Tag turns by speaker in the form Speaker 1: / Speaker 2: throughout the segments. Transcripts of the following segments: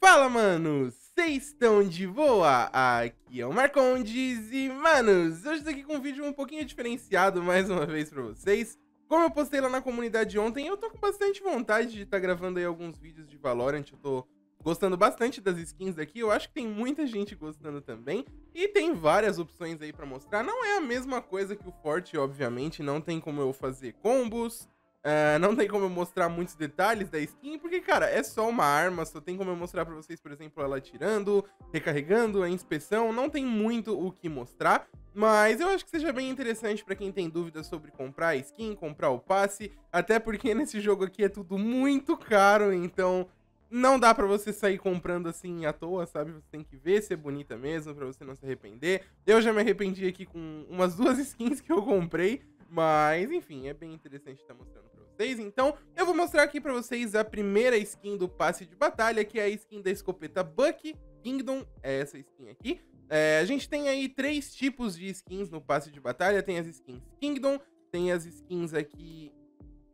Speaker 1: Fala, mano! Vocês estão de boa? Aqui é o Marcondes e, manos, hoje estou aqui com um vídeo um pouquinho diferenciado mais uma vez para vocês. Como eu postei lá na comunidade ontem, eu tô com bastante vontade de estar tá gravando aí alguns vídeos de Valorant, eu tô gostando bastante das skins aqui, eu acho que tem muita gente gostando também, e tem várias opções aí para mostrar, não é a mesma coisa que o Forte, obviamente, não tem como eu fazer combos, é, não tem como eu mostrar muitos detalhes da skin, porque, cara, é só uma arma, só tem como eu mostrar pra vocês, por exemplo, ela tirando, recarregando, a inspeção, não tem muito o que mostrar, mas eu acho que seja bem interessante para quem tem dúvidas sobre comprar a skin, comprar o passe, até porque nesse jogo aqui é tudo muito caro, então não dá para você sair comprando assim à toa, sabe? Você tem que ver se é bonita mesmo, para você não se arrepender. Eu já me arrependi aqui com umas duas skins que eu comprei, mas enfim, é bem interessante estar tá mostrando vocês. Então, eu vou mostrar aqui para vocês a primeira skin do passe de batalha, que é a skin da escopeta Buck Kingdom, é essa skin aqui. É, a gente tem aí três tipos de skins no passe de batalha, tem as skins Kingdom, tem as skins aqui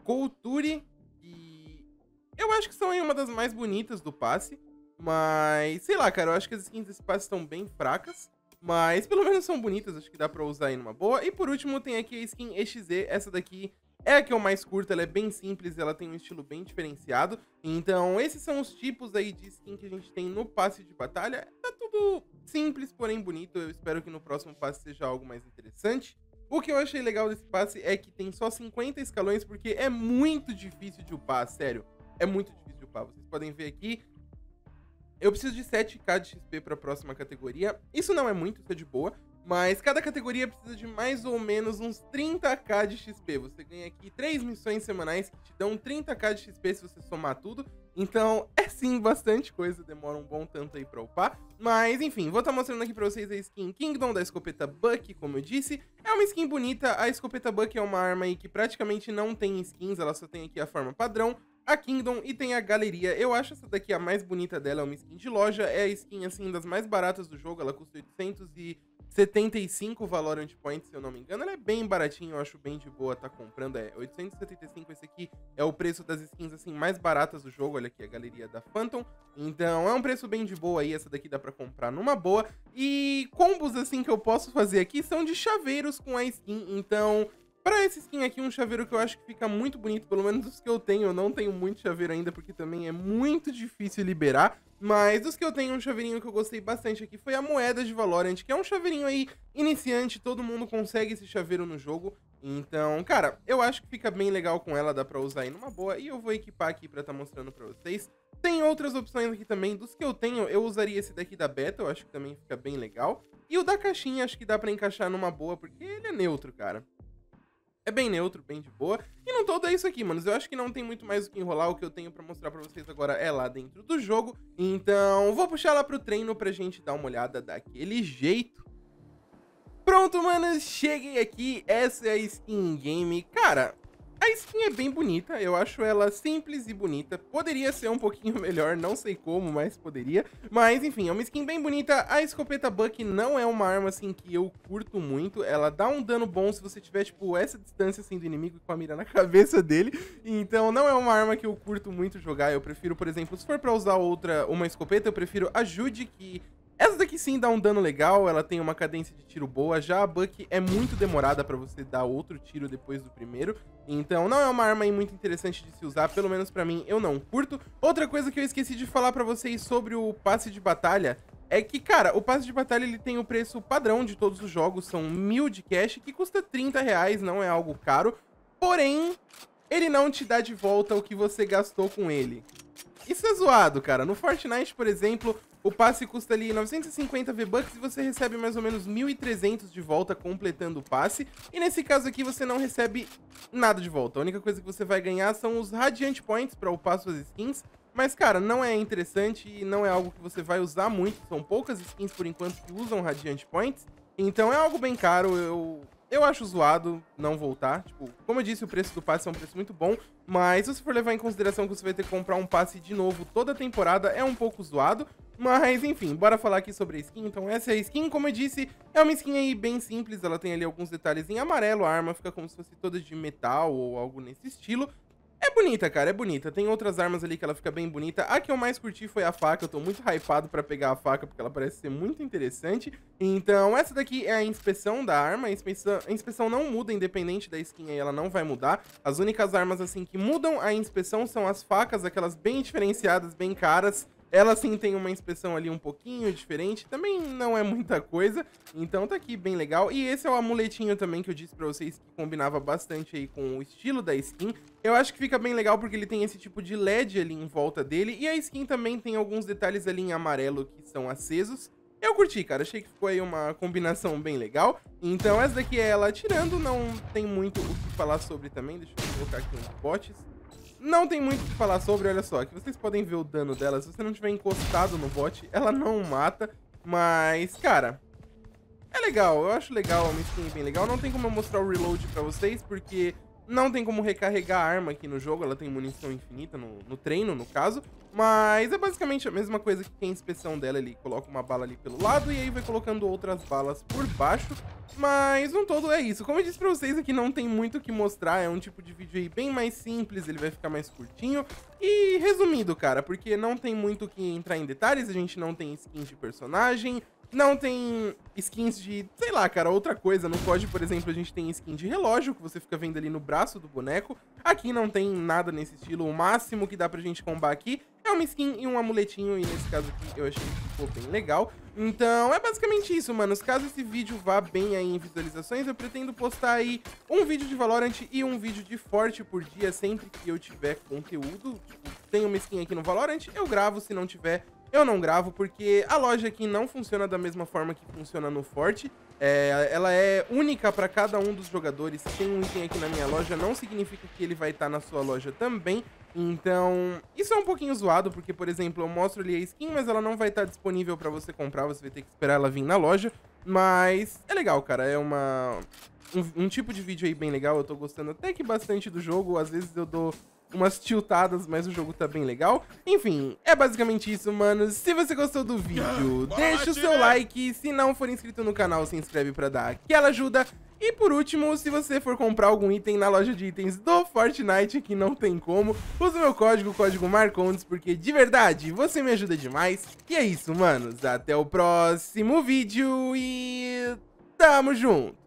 Speaker 1: Couture, que eu acho que são aí uma das mais bonitas do passe, mas sei lá, cara, eu acho que as skins desse passe estão bem fracas. Mas pelo menos são bonitas, acho que dá pra usar aí numa boa. E por último tem aqui a skin EXE, essa daqui é a que é o mais curto, ela é bem simples, ela tem um estilo bem diferenciado. Então, esses são os tipos aí de skin que a gente tem no passe de batalha. Tá tudo simples, porém bonito. Eu espero que no próximo passe seja algo mais interessante. O que eu achei legal desse passe é que tem só 50 escalões, porque é muito difícil de upar, sério. É muito difícil de upar. Vocês podem ver aqui, eu preciso de 7k de XP para a próxima categoria. Isso não é muito, isso é de boa. Mas cada categoria precisa de mais ou menos uns 30k de XP. Você ganha aqui três missões semanais que te dão 30k de XP se você somar tudo. Então, é sim bastante coisa, demora um bom tanto aí pra upar. Mas, enfim, vou estar tá mostrando aqui pra vocês a skin Kingdom da escopeta Buck, como eu disse. É uma skin bonita, a escopeta Buck é uma arma aí que praticamente não tem skins, ela só tem aqui a forma padrão a Kingdom e tem a Galeria. Eu acho essa daqui a mais bonita dela, é uma skin de loja, é a skin assim das mais baratas do jogo, ela custa 875 Valorant Points, se eu não me engano. Ela é bem baratinha, eu acho bem de boa tá comprando, é 875 esse aqui é o preço das skins assim mais baratas do jogo, olha aqui a Galeria da Phantom. Então, é um preço bem de boa aí, essa daqui dá para comprar numa boa. E combos assim que eu posso fazer aqui são de chaveiros com a skin, então para esse skin aqui, um chaveiro que eu acho que fica muito bonito, pelo menos dos que eu tenho, eu não tenho muito chaveiro ainda, porque também é muito difícil liberar, mas dos que eu tenho, um chaveirinho que eu gostei bastante aqui foi a moeda de Valorant, que é um chaveirinho aí iniciante, todo mundo consegue esse chaveiro no jogo, então, cara, eu acho que fica bem legal com ela, dá pra usar aí numa boa, e eu vou equipar aqui pra estar tá mostrando pra vocês. Tem outras opções aqui também, dos que eu tenho, eu usaria esse daqui da Beta, eu acho que também fica bem legal. E o da caixinha, acho que dá pra encaixar numa boa, porque ele é neutro, cara é bem neutro, bem de boa. E não todo é isso aqui, manos. Eu acho que não tem muito mais o que enrolar. O que eu tenho para mostrar para vocês agora é lá dentro do jogo. Então, vou puxar lá pro treino pra gente dar uma olhada daquele jeito. Pronto, manos, cheguei aqui. Essa é a skin game. Cara, a skin é bem bonita, eu acho ela simples e bonita. Poderia ser um pouquinho melhor, não sei como, mas poderia. Mas enfim, é uma skin bem bonita. A escopeta Buck não é uma arma assim que eu curto muito. Ela dá um dano bom se você tiver, tipo, essa distância assim do inimigo com a mira na cabeça dele. Então não é uma arma que eu curto muito jogar. Eu prefiro, por exemplo, se for pra usar outra, uma escopeta, eu prefiro a Jude, que essa daqui sim dá um dano legal, ela tem uma cadência de tiro boa, já a Buck é muito demorada para você dar outro tiro depois do primeiro, então não é uma arma muito interessante de se usar, pelo menos para mim eu não curto. Outra coisa que eu esqueci de falar para vocês sobre o passe de batalha é que, cara, o passe de batalha ele tem o preço padrão de todos os jogos, são mil de cash, que custa 30 reais, não é algo caro, porém ele não te dá de volta o que você gastou com ele. Isso é zoado, cara. No Fortnite, por exemplo, o passe custa ali 950 V-Bucks e você recebe mais ou menos 1.300 de volta completando o passe. E nesse caso aqui você não recebe nada de volta. A única coisa que você vai ganhar são os Radiant Points para upar suas skins. Mas, cara, não é interessante e não é algo que você vai usar muito. São poucas skins por enquanto que usam Radiant Points. Então é algo bem caro, eu... Eu acho zoado não voltar. Tipo, como eu disse, o preço do passe é um preço muito bom. Mas se você for levar em consideração que você vai ter que comprar um passe de novo toda temporada, é um pouco zoado. Mas, enfim, bora falar aqui sobre a skin. Então, essa é a skin, como eu disse, é uma skin aí bem simples. Ela tem ali alguns detalhes em amarelo, a arma fica como se fosse toda de metal ou algo nesse estilo. É bonita, cara, é bonita. Tem outras armas ali que ela fica bem bonita. A que eu mais curti foi a faca. Eu tô muito hypado pra pegar a faca, porque ela parece ser muito interessante. Então, essa daqui é a inspeção da arma. A inspeção, a inspeção não muda, independente da skin aí, ela não vai mudar. As únicas armas, assim, que mudam a inspeção são as facas, aquelas bem diferenciadas, bem caras. Ela sim tem uma inspeção ali um pouquinho diferente, também não é muita coisa, então tá aqui bem legal. E esse é o amuletinho também que eu disse pra vocês que combinava bastante aí com o estilo da skin. Eu acho que fica bem legal porque ele tem esse tipo de LED ali em volta dele, e a skin também tem alguns detalhes ali em amarelo que são acesos. Eu curti, cara. Achei que ficou aí uma combinação bem legal. Então essa daqui é ela tirando. Não tem muito o que falar sobre também. Deixa eu colocar aqui uns potes não tem muito o que falar sobre, olha só. Que vocês podem ver o dano dela. Se você não tiver encostado no bot, ela não mata. Mas, cara, é legal. Eu acho legal, uma skin bem legal. Não tem como eu mostrar o reload pra vocês, porque não tem como recarregar a arma aqui no jogo, ela tem munição infinita, no, no, treino, no caso. Mas é basicamente a mesma coisa que a inspeção dela ali. Coloca uma bala ali pelo lado e aí vai colocando outras balas por baixo. Mas no todo é isso. Como eu disse pra vocês, aqui não tem muito o que mostrar. É um tipo de vídeo aí bem mais simples, ele vai ficar mais curtinho. E resumido, cara, porque não tem muito o que entrar em detalhes. A gente não tem skin de personagem, não tem skins de, sei lá, cara, outra coisa. No COD, por exemplo, a gente tem skin de relógio, que você fica vendo ali no braço do boneco. Aqui não tem nada nesse estilo. O máximo que dá pra gente combar aqui é uma skin e um amuletinho, e nesse caso aqui eu achei que ficou bem legal. Então é basicamente isso, manos. Caso esse vídeo vá bem aí em visualizações, eu pretendo postar aí um vídeo de Valorant e um vídeo de Forte por dia, sempre que eu tiver conteúdo. Tipo, tem uma skin aqui no Valorant, eu gravo, se não tiver, eu não gravo porque a loja aqui não funciona da mesma forma que funciona no Forte. É, ela é única para cada um dos jogadores. Se tem um item aqui na minha loja, não significa que ele vai estar tá na sua loja também. Então, isso é um pouquinho zoado, porque, por exemplo, eu mostro ali a skin, mas ela não vai estar tá disponível para você comprar, você vai ter que esperar ela vir na loja. Mas é legal, cara, é uma... Um, um, tipo de vídeo aí bem legal, eu tô gostando até que bastante do jogo, às vezes eu dou umas tiltadas, mas o jogo tá bem legal. Enfim, é basicamente isso, mano. Se você gostou do vídeo, deixa o seu like. Se não for inscrito no canal, se inscreve pra dar aquela ajuda. E por último, se você for comprar algum item na loja de itens do Fortnite, que não tem como, usa o meu código, o código Marcondes, porque de verdade, você me ajuda demais. E é isso, manos. Até o próximo vídeo e... Tamo junto!